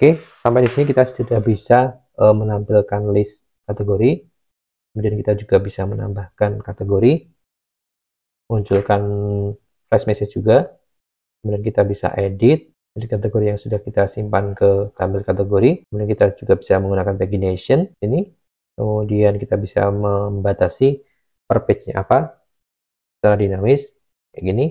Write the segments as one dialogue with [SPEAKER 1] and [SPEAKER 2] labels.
[SPEAKER 1] Oke, sampai di sini kita sudah bisa uh, menampilkan list kategori. Kemudian kita juga bisa menambahkan kategori, munculkan flash message juga. Kemudian kita bisa edit dari kategori yang sudah kita simpan ke tampil kategori. Kemudian kita juga bisa menggunakan pagination ini. Kemudian kita bisa membatasi per page-nya apa secara dinamis kayak gini.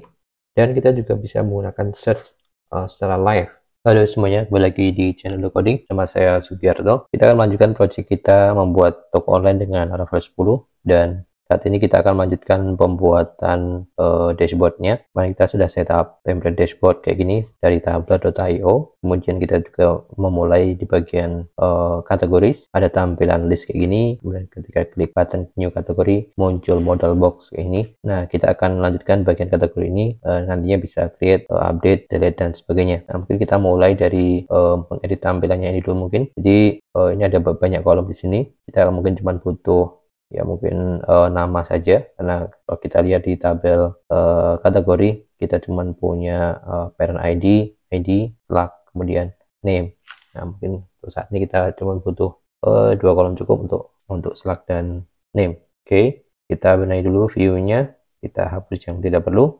[SPEAKER 1] Dan kita juga bisa menggunakan search uh, secara live Halo semuanya, kembali lagi di channel Decoding sama saya Sugiarto. Kita akan melanjutkan proyek kita membuat toko online dengan Laravel 10 dan saat ini kita akan melanjutkan pembuatan uh, dashboardnya. Mari kita sudah setup template dashboard kayak gini dari tablet.io. Kemudian kita juga memulai di bagian uh, kategoris. Ada tampilan list kayak gini. Kemudian ketika klik button new kategori muncul modal box kayak ini. Nah kita akan lanjutkan bagian kategori ini. Uh, nantinya bisa create, uh, update, delete dan sebagainya. Nah, mungkin kita mulai dari uh, edit tampilannya ini dulu mungkin. Jadi uh, ini ada banyak kolom di sini. Kita mungkin cuma butuh ya mungkin uh, nama saja karena kalau kita lihat di tabel uh, kategori kita cuma punya uh, parent ID, ID, plug, kemudian name. Nah mungkin untuk saat ini kita cuma butuh uh, dua kolom cukup untuk untuk slug dan name. Oke, okay. kita benahi dulu view-nya, kita hapus yang tidak perlu.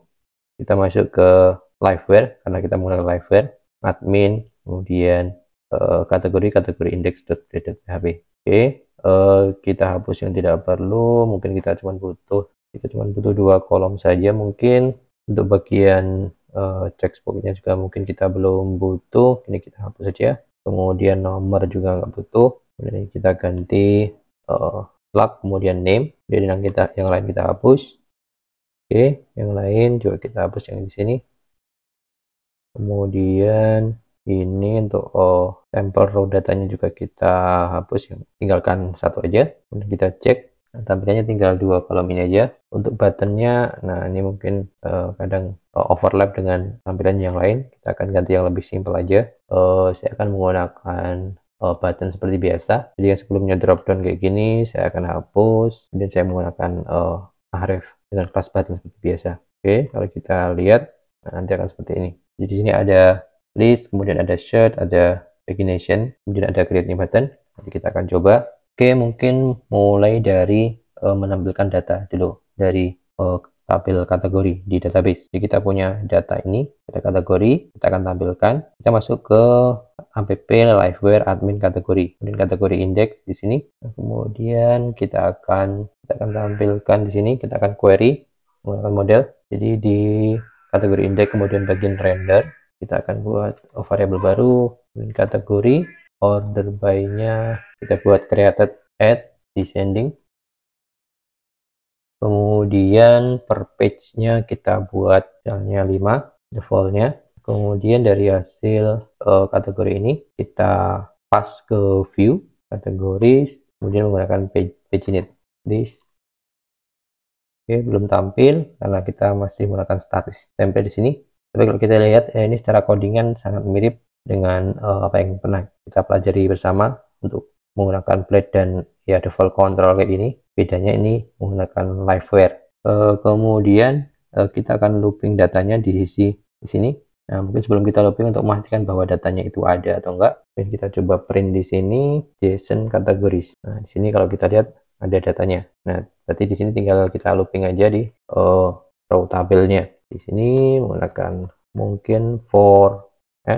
[SPEAKER 1] Kita masuk ke liveware karena kita menggunakan liveware, admin, kemudian uh, kategori kategori index.php. Oke. Okay uh, kita hapus yang tidak perlu mungkin kita cuma butuh kita cuma butuh dua kolom saja mungkin untuk bagian uh, checkboxnya juga mungkin kita belum butuh ini kita hapus saja kemudian nomor juga nggak butuh kemudian kita ganti uh, plug kemudian name jadi yang kita yang lain kita hapus oke okay. yang lain juga kita hapus yang di sini kemudian ini untuk oh, sampel raw datanya juga kita hapus ya. tinggalkan satu aja kemudian kita cek nah, tampilannya tinggal dua kolom ini aja untuk buttonnya nah ini mungkin uh, kadang uh, overlap dengan tampilan yang lain kita akan ganti yang lebih simple aja uh, saya akan menggunakan uh, button seperti biasa jadi yang sebelumnya drop down kayak gini saya akan hapus dan saya menggunakan uh, href dengan kelas button seperti biasa oke okay, kalau kita lihat nah, nanti akan seperti ini jadi sini ada list, kemudian ada shirt, ada pagination, kemudian ada create new button. Jadi kita akan coba. Oke, mungkin mulai dari uh, menampilkan data dulu dari uh, eh, tabel kategori di database. Jadi kita punya data ini, kita kategori, kita akan tampilkan. Kita masuk ke app liveware admin kategori. Kemudian kategori index di sini. Kemudian kita akan kita akan tampilkan di sini, kita akan query menggunakan model. Jadi di kategori index kemudian bagian render kita akan buat variable baru dan kategori order by nya kita buat created at descending kemudian per page nya kita buat misalnya 5 default-nya kemudian dari hasil uh, kategori ini kita pas ke view kategoris kemudian menggunakan page, page init this oke belum tampil karena kita masih menggunakan status. tempel di sini tapi kalau kita lihat eh, ini secara codingan sangat mirip dengan eh, apa yang pernah kita pelajari bersama untuk menggunakan blade dan ya default control kayak ini bedanya ini menggunakan liveware eh, kemudian eh, kita akan looping datanya di sisi di sini Nah, mungkin sebelum kita looping untuk memastikan bahwa datanya itu ada atau enggak, mungkin kita coba print di sini JSON categories. Nah, di sini kalau kita lihat ada datanya. Nah, berarti di sini tinggal kita looping aja di uh, row tabelnya di sini menggunakan mungkin for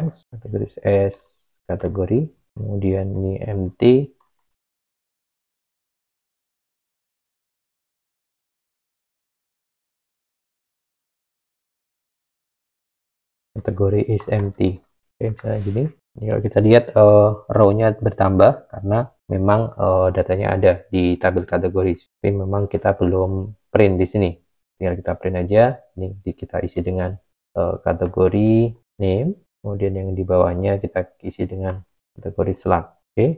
[SPEAKER 1] x kategori s kategori kemudian ini mt kategori is empty oke misalnya gini ini kalau kita lihat uh, row-nya bertambah karena memang uh, datanya ada di tabel kategori tapi memang kita belum print di sini tinggal kita print aja ini kita isi dengan uh, kategori name kemudian yang di bawahnya kita isi dengan kategori slug oke okay,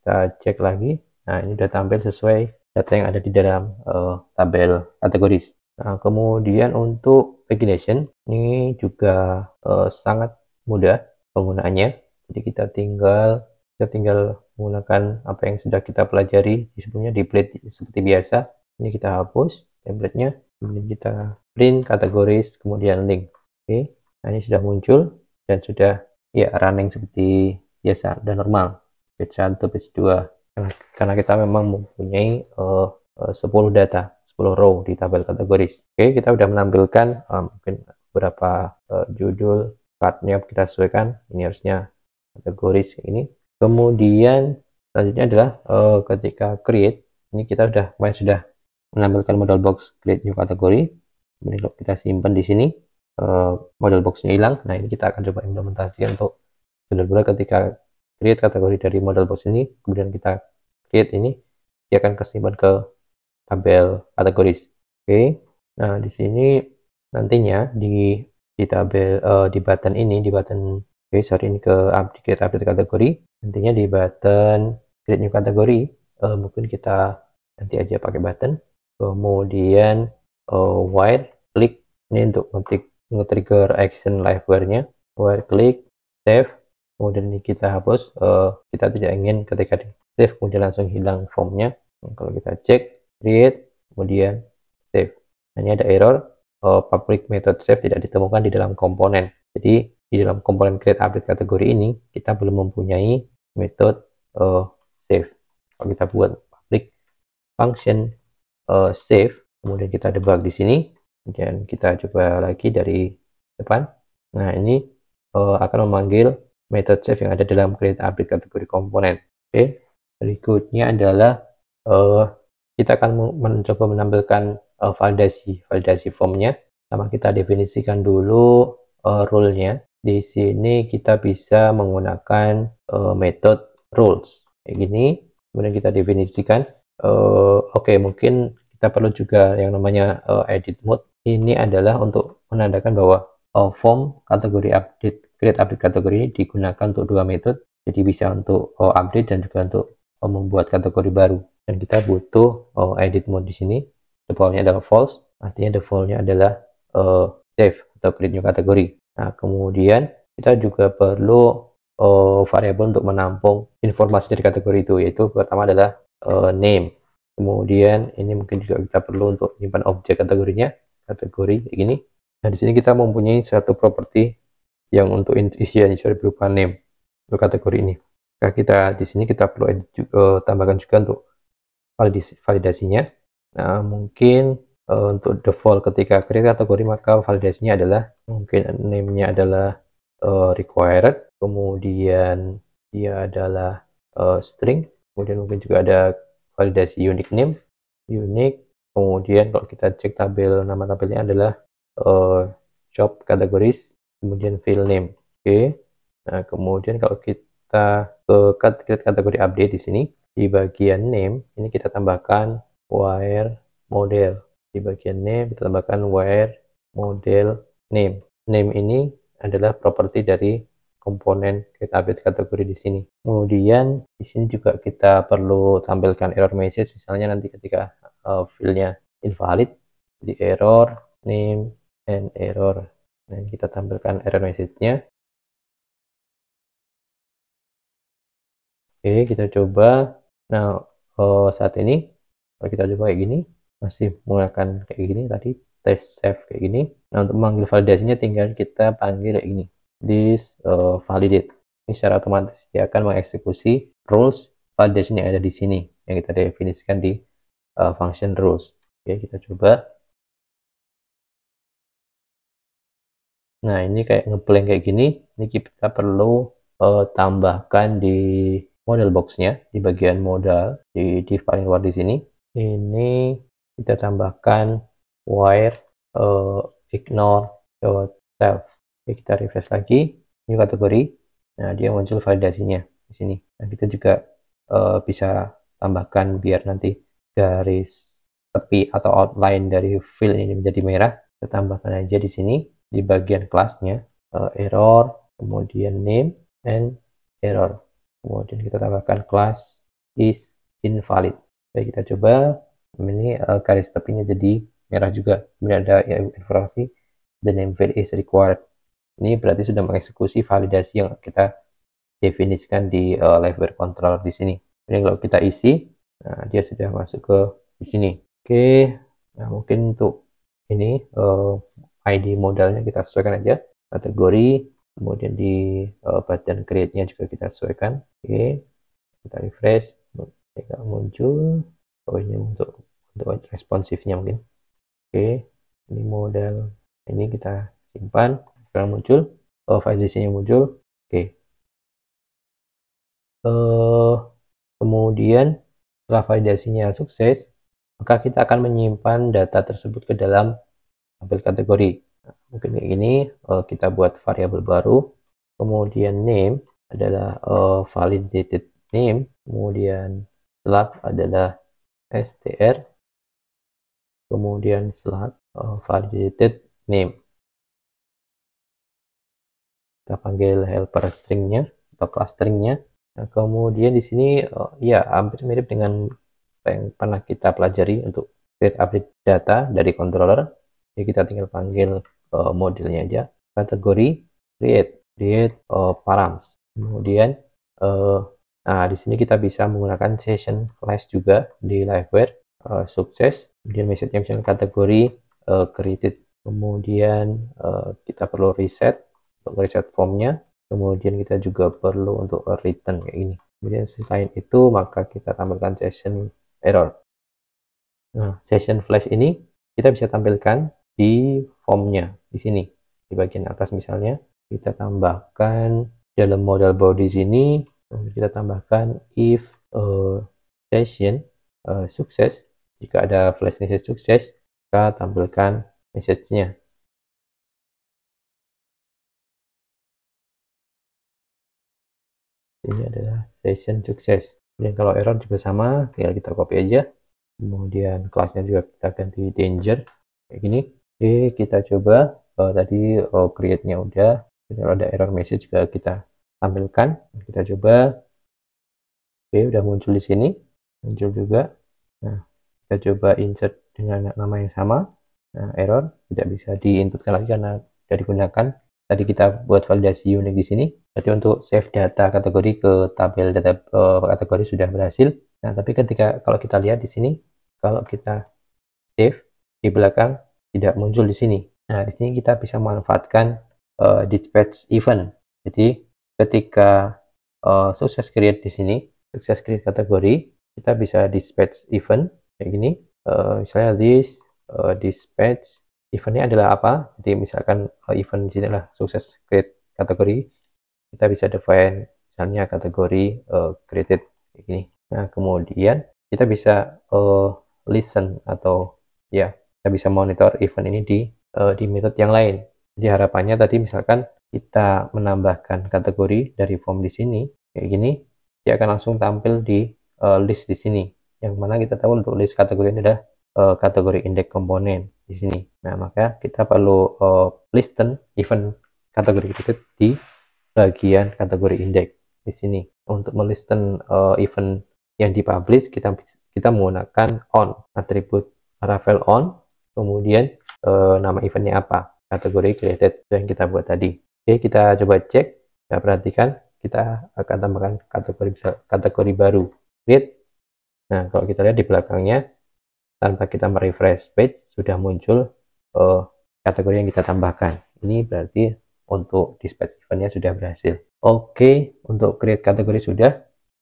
[SPEAKER 1] kita cek lagi nah ini sudah tampil sesuai data yang ada di dalam uh, tabel kategoris nah kemudian untuk pagination ini juga uh, sangat mudah penggunaannya jadi kita tinggal kita tinggal menggunakan apa yang sudah kita pelajari sebelumnya di plate seperti biasa ini kita hapus template-nya kemudian kita print kategoris kemudian link oke okay. nah, ini sudah muncul dan sudah ya running seperti biasa dan normal page 1 page 2 karena, karena kita memang mempunyai eh, eh, uh, 10 data 10 row di tabel kategoris oke okay, kita sudah menampilkan uh, mungkin beberapa uh, judul cardnya kita sesuaikan ini harusnya kategoris ini kemudian selanjutnya adalah uh, ketika create ini kita sudah main sudah menampilkan modal box create new category. Ini kalau kita simpan di sini model eh, modal boxnya hilang nah ini kita akan coba implementasi untuk benar-benar ketika create kategori dari modal box ini kemudian kita create ini dia akan kesimpan ke tabel kategoris oke okay. nah di sini nantinya di di tabel uh, di button ini di button oke okay, sorry ini ke update update kategori nantinya di button create new kategori uh, eh, mungkin kita nanti aja pakai button kemudian uh, eh, white klik ini untuk ngetik nge-trigger action library-nya white klik save kemudian ini kita hapus uh, kita tidak ingin ketika di save kemudian langsung hilang formnya nah, kalau kita cek create kemudian save nah, ini ada error uh, public method save tidak ditemukan di dalam komponen jadi di dalam komponen create update kategori ini kita belum mempunyai metode uh, save kalau kita buat public function uh, save kemudian kita debug di sini kemudian kita coba lagi dari depan nah ini uh, akan memanggil method save yang ada dalam create update kategori komponen oke okay. berikutnya adalah uh, kita akan mencoba menampilkan uh, validasi validasi formnya sama kita definisikan dulu uh, rule-nya di sini kita bisa menggunakan uh, metode rules kayak gini kemudian kita definisikan Eh, oke okay, mungkin kita perlu juga yang namanya uh, edit mode ini adalah untuk menandakan bahwa uh, form kategori update create update kategori ini digunakan untuk dua metode jadi bisa untuk uh, update dan juga untuk uh, membuat kategori baru dan kita butuh uh, edit mode di sini defaultnya adalah false artinya defaultnya adalah uh, save atau create new kategori nah kemudian kita juga perlu uh, variabel untuk menampung informasi dari kategori itu yaitu pertama adalah uh, name kemudian ini mungkin juga kita perlu untuk menyimpan objek kategorinya kategori kayak gini nah di sini kita mempunyai satu properti yang untuk isian user berupa name untuk kategori ini nah, kita di sini kita perlu juga, uh, eh, tambahkan juga untuk validasinya nah mungkin uh, untuk default ketika create kategori maka validasinya adalah mungkin name-nya adalah uh, required kemudian dia adalah uh, string kemudian mungkin juga ada validasi unique name unique kemudian kalau kita cek tabel nama tabelnya adalah uh, job categories kemudian field name oke okay. nah kemudian kalau kita ke kategori, kategori update di sini di bagian name ini kita tambahkan wire model di bagian name kita tambahkan wire model name name ini adalah properti dari komponen kita update kategori di sini. Kemudian di sini juga kita perlu tampilkan error message misalnya nanti ketika uh, eh, fieldnya invalid di error name and error. Dan nah, kita tampilkan error message-nya. Oke, kita coba. Nah, uh, saat ini kalau kita coba kayak gini masih menggunakan kayak gini tadi test save kayak gini. Nah, untuk memanggil validasinya tinggal kita panggil kayak gini this uh, validate. Ini secara otomatis dia akan mengeksekusi rules validation yang ada di sini yang kita definisikan di uh, function rules. Oke, kita coba. Nah, ini kayak ngeblank kayak gini. Ini kita perlu uh, tambahkan di model boxnya di bagian modal di div paling luar di sini. Ini kita tambahkan wire uh, ignore self. Oke, kita refresh lagi, new kategori. Nah, dia muncul validasinya di sini. Nah, kita juga uh, bisa tambahkan biar nanti garis tepi atau outline dari fill ini menjadi merah. Kita tambahkan aja di sini di bagian kelasnya uh, error, kemudian name and error. Kemudian kita tambahkan class is invalid. Baik, kita coba ini uh, garis tepinya jadi merah juga. Kemudian ada informasi the name field is required. Ini berarti sudah mengeksekusi validasi yang kita definisikan di uh, live controller di sini. Ini kalau kita isi, nah, dia sudah masuk ke di sini. Oke, okay. nah, mungkin untuk ini uh, eh, ID modalnya kita sesuaikan aja kategori, kemudian di uh, eh, bagian create-nya juga kita sesuaikan. Oke, okay. kita refresh, tidak muncul. Oh ini untuk untuk responsifnya mungkin. Oke, okay. ini modal ini kita simpan sekarang muncul oh file nya muncul oke okay. uh, eh, kemudian setelah validasinya sukses maka kita akan menyimpan data tersebut ke dalam tabel kategori nah, mungkin kayak gini uh, kita buat variabel baru kemudian name adalah uh, validated name kemudian slug adalah str kemudian slug uh, validated name kita panggil helper stringnya atau class stringnya nah, kemudian di sini ya hampir mirip dengan yang pernah kita pelajari untuk create update data dari controller jadi kita tinggal panggil uh, oh, modelnya aja kategori create create uh, params kemudian uh, nah di sini kita bisa menggunakan session class juga di liveware uh, sukses kemudian message-nya misalnya kategori uh, created kemudian uh, kita perlu reset untuk reset formnya kemudian kita juga perlu untuk return kayak ini kemudian selain itu maka kita tampilkan session error nah session flash ini kita bisa tampilkan di formnya di sini di bagian atas misalnya kita tambahkan dalam modal body sini kita tambahkan if uh, session uh, sukses jika ada flash message sukses kita tampilkan message-nya ini adalah session sukses dan kalau error juga sama tinggal kita copy aja kemudian kelasnya juga kita ganti danger kayak gini oke kita coba oh, tadi oh, create nya udah kalau ada error message juga kita tampilkan kita coba oke udah muncul di sini muncul juga nah kita coba insert dengan nama yang sama nah error tidak bisa diinputkan lagi karena sudah digunakan tadi kita buat validasi unik di sini Jadi untuk save data kategori ke tabel data uh, kategori sudah berhasil nah tapi ketika kalau kita lihat di sini kalau kita save di belakang tidak muncul di sini nah di sini kita bisa memanfaatkan uh, dispatch event jadi ketika uh, sukses create di sini sukses create kategori kita bisa dispatch event kayak gini uh, misalnya this uh, dispatch eventnya adalah apa jadi misalkan uh, event di sini adalah sukses create kategori kita bisa define misalnya kategori uh, created kayak gini nah kemudian kita bisa uh, listen atau ya kita bisa monitor event ini di uh, di method yang lain jadi harapannya tadi misalkan kita menambahkan kategori dari form di sini kayak gini dia akan langsung tampil di uh, list di sini yang mana kita tahu untuk list kategori ini adalah uh, kategori indeks komponen di sini. Nah, maka kita perlu uh, listen event kategori itu di bagian kategori indeks di sini. Untuk melisten uh, event yang dipublish kita kita menggunakan on atribut Ravel on, kemudian uh, nama eventnya apa, kategori created yang kita buat tadi. Oke, kita coba cek, kita perhatikan, kita akan tambahkan kategori kategori baru create. Nah, kalau kita lihat di belakangnya tanpa kita merefresh page sudah muncul uh, kategori yang kita tambahkan ini berarti untuk dispatch eventnya sudah berhasil oke okay, untuk create kategori sudah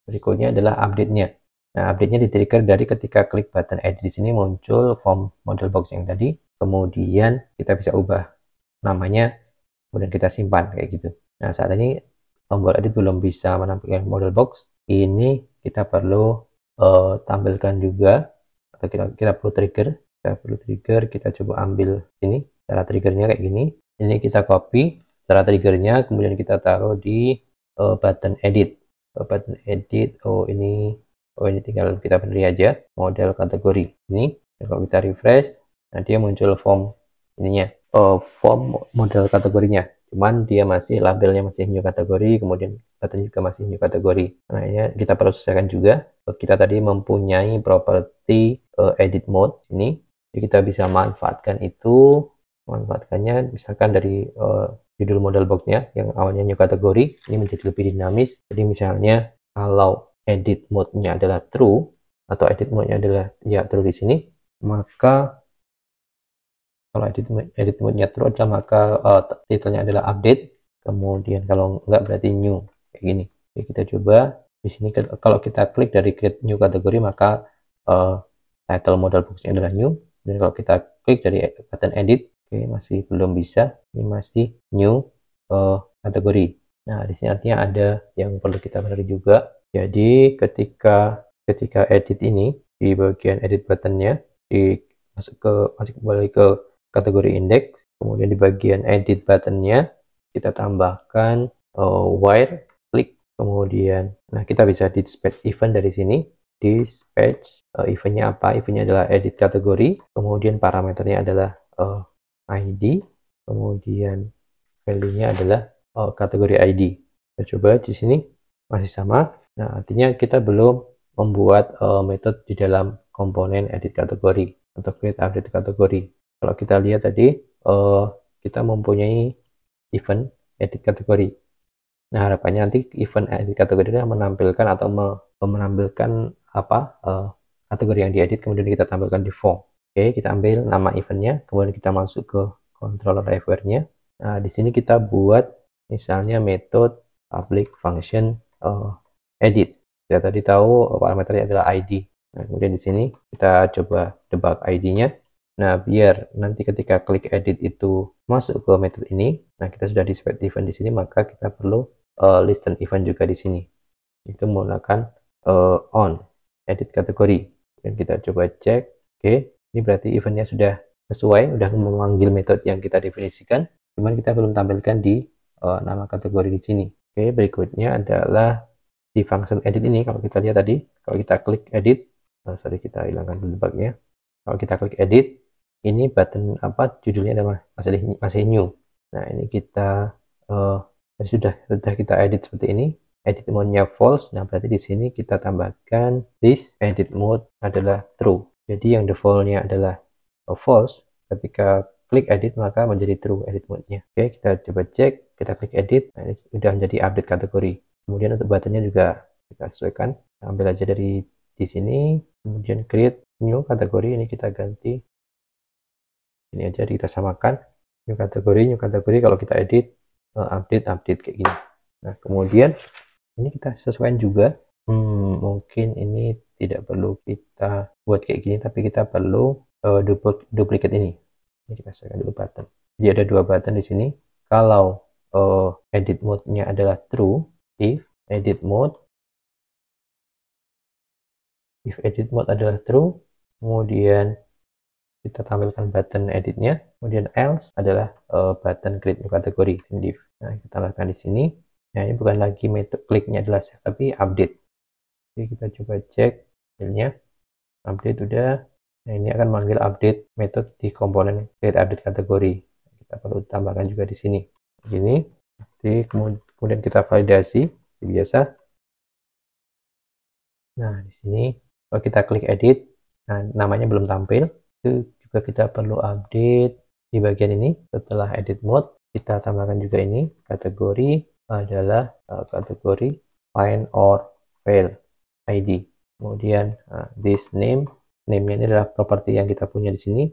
[SPEAKER 1] berikutnya adalah update-nya nah update-nya di trigger dari ketika klik button edit di sini muncul form model box yang tadi kemudian kita bisa ubah namanya kemudian kita simpan kayak gitu nah saat ini tombol edit belum bisa menampilkan model box ini kita perlu uh, tampilkan juga kita, kita, kita perlu trigger kita perlu trigger kita coba ambil ini cara triggernya kayak gini ini kita copy cara triggernya kemudian kita taruh di uh, button edit uh, button edit oh ini oh ini tinggal kita pilih aja model kategori ini dan kalau kita refresh nanti muncul form ininya uh, form model kategorinya cuman dia masih labelnya masih new kategori kemudian katanya juga masih new kategori nah ya kita perlu sesuaikan juga kita tadi mempunyai property uh, eh, edit mode ini jadi kita bisa manfaatkan itu manfaatkannya misalkan dari uh, judul model boxnya yang awalnya new kategori ini menjadi lebih dinamis jadi misalnya kalau edit mode-nya adalah true atau edit mode-nya adalah ya true di sini maka kalau edit mode, edit mode-nya true adalah maka uh, eh, titelnya adalah update kemudian kalau enggak berarti new kayak gini Jadi kita coba di sini kalau kita klik dari create new kategori maka uh, title modal boxnya adalah new dan kalau kita klik dari e, button edit oke masih belum bisa ini masih new uh, kategori nah di sini artinya ada yang perlu kita benahi juga jadi ketika ketika edit ini di bagian edit buttonnya di masuk ke masuk kembali ke kategori index Kemudian di bagian edit buttonnya kita tambahkan uh, wire klik Kemudian, nah kita bisa dispatch event dari sini. Dispatch uh, eventnya apa? Eventnya adalah edit kategori. Kemudian parameternya adalah uh, eh, ID. Kemudian value-nya adalah uh, kategori ID. Kita coba di sini masih sama. Nah artinya kita belum membuat uh, metode di dalam komponen edit kategori atau create update kategori. Kalau kita lihat tadi, uh, kita mempunyai event edit kategori. Nah, harapannya nanti event edit kategori ini menampilkan atau menampilkan apa uh, kategori yang diedit, kemudian kita tampilkan di form. Oke, kita ambil nama eventnya, kemudian kita masuk ke controller drivernya. Nah, di sini kita buat misalnya method public function uh, edit. Kita tadi tahu parameternya adalah ID. Nah, kemudian di sini kita coba debug ID-nya. Nah, biar nanti ketika klik edit itu masuk ke metode ini, nah kita sudah di spread event di sini, maka kita perlu uh, listen event juga di sini. Itu menggunakan uh, on edit kategori. Dan kita coba cek, oke, okay. ini berarti eventnya sudah sesuai, sudah memanggil metode yang kita definisikan, cuman kita belum tampilkan di uh, nama kategori di sini. Oke, okay, berikutnya adalah di function edit ini, kalau kita lihat tadi, kalau kita klik edit, oh, sorry kita hilangkan dulu bugnya, kalau kita klik edit, ini button apa judulnya ada masih masih new nah ini kita uh, sudah sudah kita edit seperti ini edit mode-nya false nah berarti di sini kita tambahkan this edit mode adalah true jadi yang defaultnya adalah eh, false ketika klik edit maka menjadi true edit mode-nya oke kita coba cek kita klik edit nah, ini sudah menjadi update kategori kemudian untuk buttonnya juga kita sesuaikan ambil aja dari di sini kemudian create new kategori ini kita ganti ini aja kita samakan new kategori new kategori kalau kita edit eh, update update kayak gini nah kemudian ini kita sesuaikan juga hmm, mungkin ini tidak perlu kita buat kayak gini tapi kita perlu uh, eh, dupl duplikat ini ini kita sesuaikan dulu button jadi ada dua button di sini kalau uh, edit mode-nya adalah true if edit mode if edit mode adalah true kemudian kita tampilkan button editnya. Kemudian else adalah uh, button create new category div. Nah, kita tambahkan di sini. Nah, ini bukan lagi metode kliknya adalah save, tapi update. Jadi kita coba cek hasilnya. Update udah. Nah, ini akan manggil update metode di komponen create update kategori. Kita perlu tambahkan juga di sini. ini, Jadi kemudian kita validasi Seperti biasa. Nah, di sini kalau kita klik edit, nah, namanya belum tampil itu juga kita perlu update di bagian ini setelah edit mode kita tambahkan juga ini kategori adalah uh, kategori find or fail ID kemudian uh, this name name-nya ini adalah properti yang kita punya di sini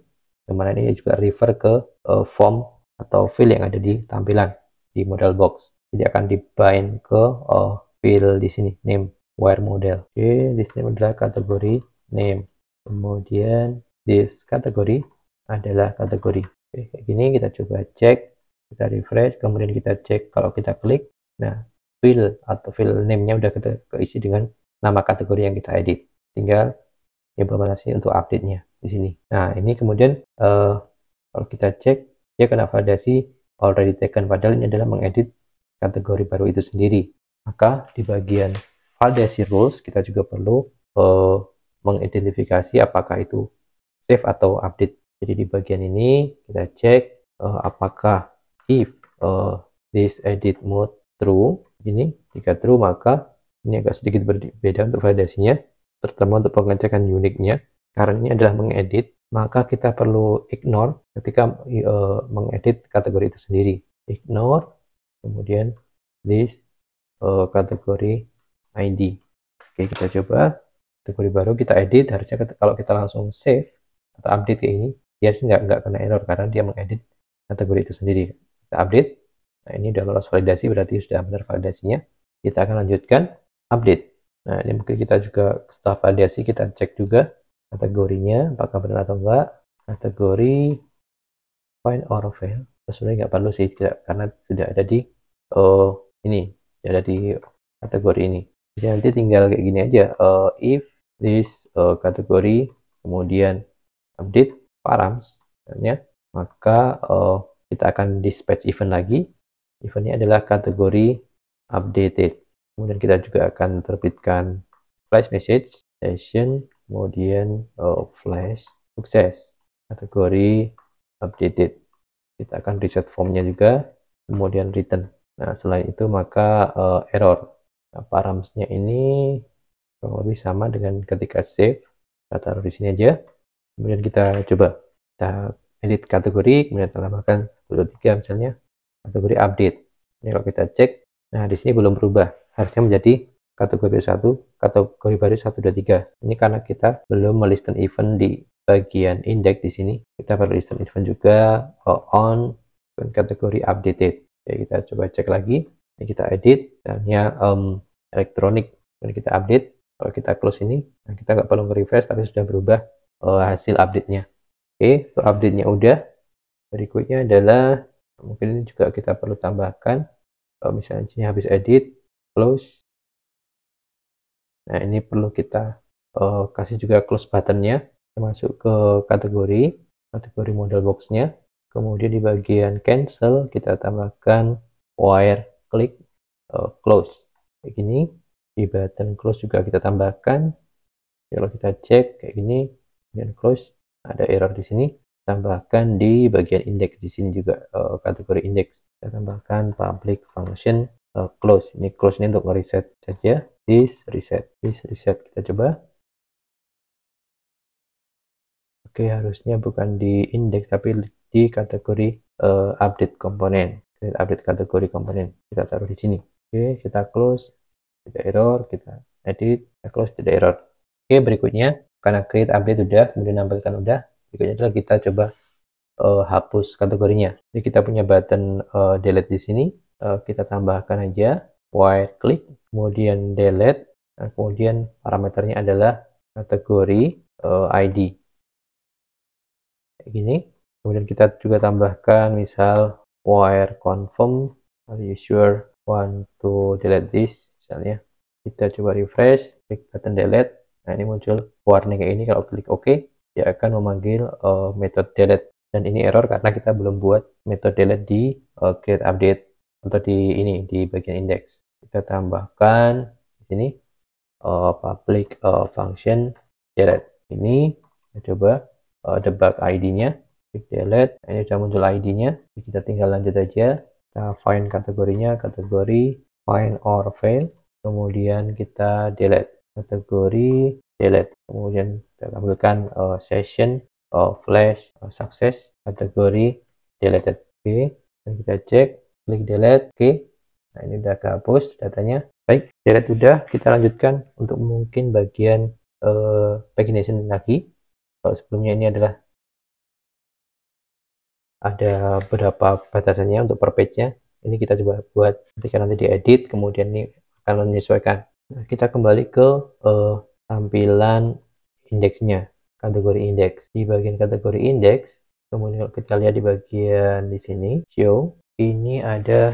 [SPEAKER 1] Kemarin ini juga refer ke uh, form atau field yang ada di tampilan di model box jadi akan dibind ke uh, field di sini name wire model oke okay, this name adalah kategori name kemudian this kategori adalah kategori. Oke, kayak gini kita coba cek, kita refresh, kemudian kita cek kalau kita klik. Nah, fill atau fill name-nya udah kita keisi dengan nama kategori yang kita edit. Tinggal implementasi untuk update-nya di sini. Nah, ini kemudian uh, kalau kita cek, dia kena validasi already taken, padahal ini adalah mengedit kategori baru itu sendiri. Maka di bagian validasi rules, kita juga perlu uh, mengidentifikasi apakah itu save atau update. Jadi di bagian ini kita cek uh, apakah if uh, this edit mode true, ini jika true maka ini agak sedikit berbeda untuk validasinya, terutama untuk pengecekan uniknya. Karena ini adalah mengedit, maka kita perlu ignore ketika uh, mengedit kategori itu sendiri. Ignore, kemudian this uh, kategori ID. Oke, kita coba kategori baru kita edit. Harusnya kalau kita langsung save, atau update kayak ini dia sih nggak nggak kena error karena dia mengedit kategori itu sendiri kita update nah ini udah lolos validasi berarti sudah benar validasinya kita akan lanjutkan update nah ini mungkin kita juga setelah validasi kita cek juga kategorinya apakah benar atau enggak kategori find or fail sebenarnya nggak perlu sih karena sudah ada di oh, ini sudah ada di kategori ini jadi nanti tinggal kayak gini aja uh, if this uh, kategori kemudian update params ya, maka uh, kita akan dispatch event lagi eventnya adalah kategori updated kemudian kita juga akan terbitkan flash message session kemudian uh, flash sukses kategori updated kita akan reset formnya juga kemudian return nah selain itu maka uh, error nah, paramsnya ini kurang lebih sama dengan ketika save kita taruh di sini aja kemudian kita coba kita edit kategori kemudian tambahkan 23 misalnya kategori update ini kalau kita cek nah di sini belum berubah harusnya menjadi kategori 1 kategori baru 123 ini karena kita belum melisten event di bagian index di sini kita perlu listen event juga on dan kategori updated ya kita coba cek lagi ini kita edit ya um, elektronik dan kita update kalau kita close ini nah kita nggak perlu refresh tapi sudah berubah uh, hasil update-nya. Oke, okay, so update-nya udah. Berikutnya adalah mungkin ini juga kita perlu tambahkan kalau misalnya sini habis edit close. Nah, ini perlu kita uh, kasih juga close button-nya masuk ke kategori kategori model box-nya. Kemudian di bagian cancel kita tambahkan wire click uh, eh, close. Kayak gini. Di button close juga kita tambahkan. Kalau kita cek kayak gini kemudian close ada error di sini tambahkan di bagian indeks di sini juga uh, kategori indeks kita tambahkan public function uh, close ini close ini untuk reset saja this reset this reset kita coba oke okay, harusnya bukan di indeks tapi di kategori uh, update komponen update kategori komponen kita taruh di sini oke okay, kita close tidak error kita edit kita close tidak error oke okay, berikutnya karena create update udah kemudian nampilkan udah berikutnya adalah kita coba uh, hapus kategorinya jadi kita punya button uh, delete di sini uh, kita tambahkan aja right click kemudian delete nah, kemudian parameternya adalah kategori uh, ID kayak gini kemudian kita juga tambahkan misal wire confirm are you sure want to delete this misalnya kita coba refresh klik button delete Nah, ini muncul warning kayak ini kalau klik OK, dia akan memanggil uh, metode delete dan ini error karena kita belum buat metode delete di uh, create update atau di ini di bagian index. Kita tambahkan di sini uh, eh, public uh, function delete. Ini kita coba uh, debug ID-nya, klik delete, nah, ini sudah muncul ID-nya. Kita tinggal lanjut aja. Kita find kategorinya, kategori find or fail, kemudian kita delete kategori delete kemudian kita tampilkan uh, session uh, flash uh, success kategori deleted oke okay. dan kita cek klik delete oke okay. nah ini udah kehapus datanya baik delete sudah kita lanjutkan untuk mungkin bagian uh, pagination lagi kalau sebelumnya ini adalah ada beberapa batasannya untuk per page-nya. Ini kita coba buat ketika nanti diedit, kemudian ini akan menyesuaikan. Nah, kita kembali ke uh, tampilan indeksnya, kategori indeks. Di bagian kategori indeks, kemudian kita lihat di bagian di sini, show, ini ada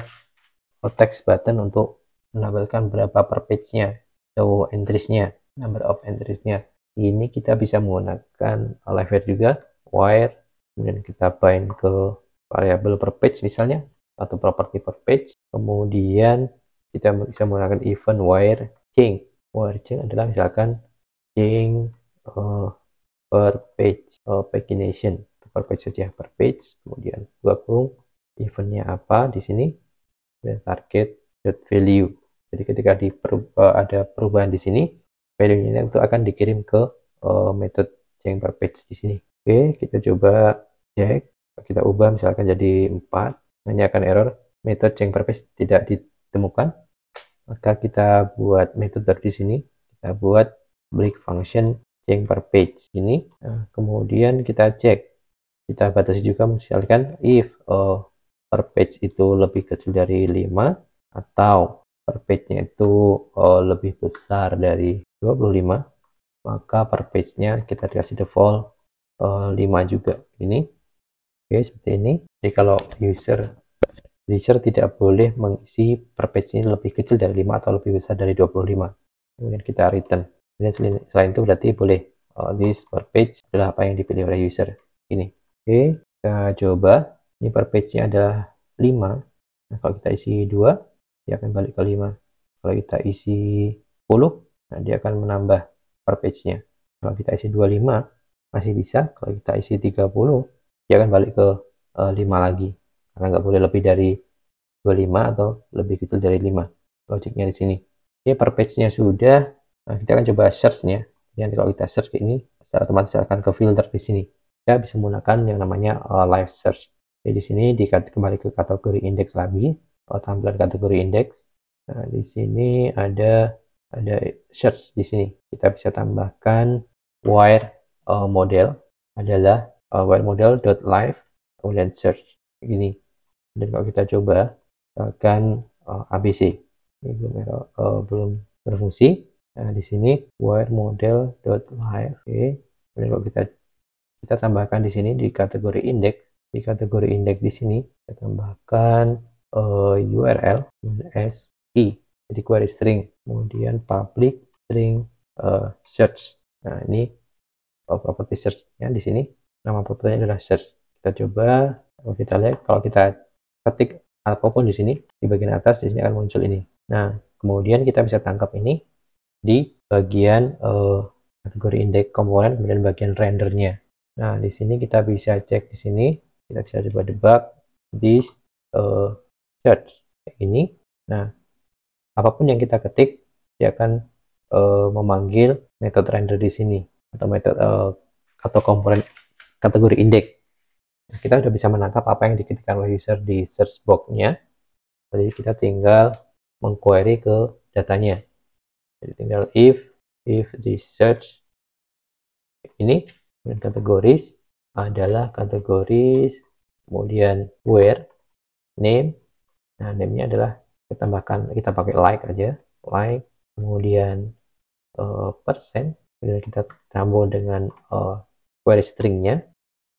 [SPEAKER 1] text button untuk menampilkan berapa per page-nya, atau entries-nya, number of entries-nya. Ini kita bisa menggunakan left juga, wire, kemudian kita bind ke variable per page misalnya, atau property per page, kemudian kita bisa menggunakan event wire Jing Jing adalah misalkan Jing uh, per page uh, pagination per page saja per page kemudian dua kurung eventnya apa di sini dan target dot value jadi ketika di uh, ada perubahan di sini value nya itu akan dikirim ke uh, metode Jing per page di sini oke kita coba cek kita ubah misalkan jadi 4 hanya akan error method change per page tidak ditemukan maka kita buat metode di sini kita buat break function change per page ini nah, kemudian kita cek kita batasi juga misalkan if oh, per page itu lebih kecil dari 5 atau per page-nya itu oh, lebih besar dari 25 maka per page-nya kita dikasih default oh, 5 juga ini oke okay, seperti ini jadi kalau user User tidak boleh mengisi per page ini lebih kecil dari 5 atau lebih besar dari 25. Kemudian kita return. Kemudian selain itu berarti boleh uh, this per page adalah apa yang dipilih oleh user. Ini. Oke, okay, kita coba. Ini per page-nya adalah 5. Nah, kalau kita isi 2, dia akan balik ke 5. Kalau kita isi 10, nah dia akan menambah per page-nya. Kalau kita isi 25, masih bisa. Kalau kita isi 30, dia akan balik ke uh, 5 lagi karena nggak boleh lebih dari 25 atau lebih kecil dari 5 logiknya di sini oke per page-nya sudah nah, kita akan coba search nya yang kalau kita search ini secara otomatis akan ke filter di sini kita bisa menggunakan yang namanya uh, live search jadi di sini di, kembali ke kategori indeks lagi oh, tampilan kategori indeks nah di sini ada ada search di sini kita bisa tambahkan wire uh, model adalah uh, wire model.live kemudian search gini dan kalau kita coba akan uh, eh, ABC ini belum uh, belum berfungsi. Nah, di sini wire model dot live Oke. Okay. kalau kita kita tambahkan di sini di kategori indeks, di kategori indeks di sini kita tambahkan uh, eh, URL SI. Jadi query string, kemudian public string uh, search. Nah, ini uh, property search ya di sini. Nama propertinya adalah search. Kita coba kalau kita lihat kalau kita ketik apapun di sini, di bagian atas di sini akan muncul ini. Nah, kemudian kita bisa tangkap ini di bagian uh, kategori indeks komponen kemudian bagian rendernya. Nah, di sini kita bisa cek di sini, kita bisa coba debug this uh, eh, search kayak ini. Nah, apapun yang kita ketik, dia akan uh, memanggil metode render di sini atau metode uh, atau komponen kategori indeks kita sudah bisa menangkap apa yang diketikkan oleh user di search box-nya. Jadi kita tinggal mengquery ke datanya. Jadi tinggal if if the search ini dengan kategoris adalah kategoris kemudian where name nah name-nya adalah kita tambahkan kita pakai like aja like kemudian uh, persen kemudian kita tambah dengan uh, query stringnya,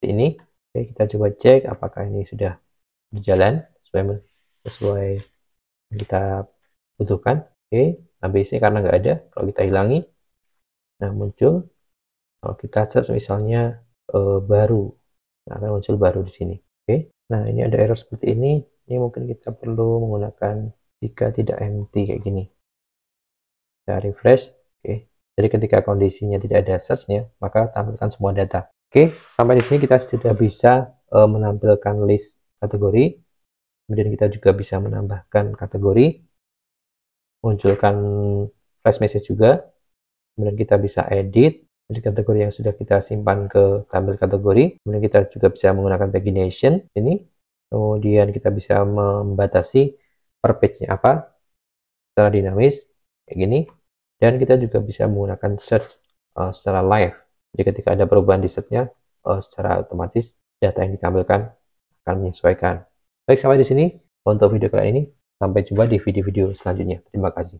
[SPEAKER 1] ini Oke, kita coba cek apakah ini sudah berjalan sesuai sesuai yang kita butuhkan. Oke, ABC karena nggak ada. Kalau kita hilangi, nah muncul. Kalau kita search misalnya e, baru, nah, akan muncul baru di sini. Oke, nah ini ada error seperti ini. Ini mungkin kita perlu menggunakan jika tidak empty kayak gini. Kita refresh. Oke, jadi ketika kondisinya tidak ada searchnya, maka tampilkan semua data. Oke, sampai di sini kita sudah bisa uh, menampilkan list kategori. Kemudian kita juga bisa menambahkan kategori, munculkan flash message juga. Kemudian kita bisa edit jadi kategori yang sudah kita simpan ke tabel kategori. Kemudian kita juga bisa menggunakan pagination ini. Kemudian kita bisa membatasi per page-nya apa secara dinamis kayak gini. Dan kita juga bisa menggunakan search uh, secara live. Jadi ketika ada perubahan di setnya, uh, secara otomatis data yang ditampilkan akan menyesuaikan. Baik, sampai di sini untuk video kali ini. Sampai jumpa di video-video selanjutnya. Terima kasih.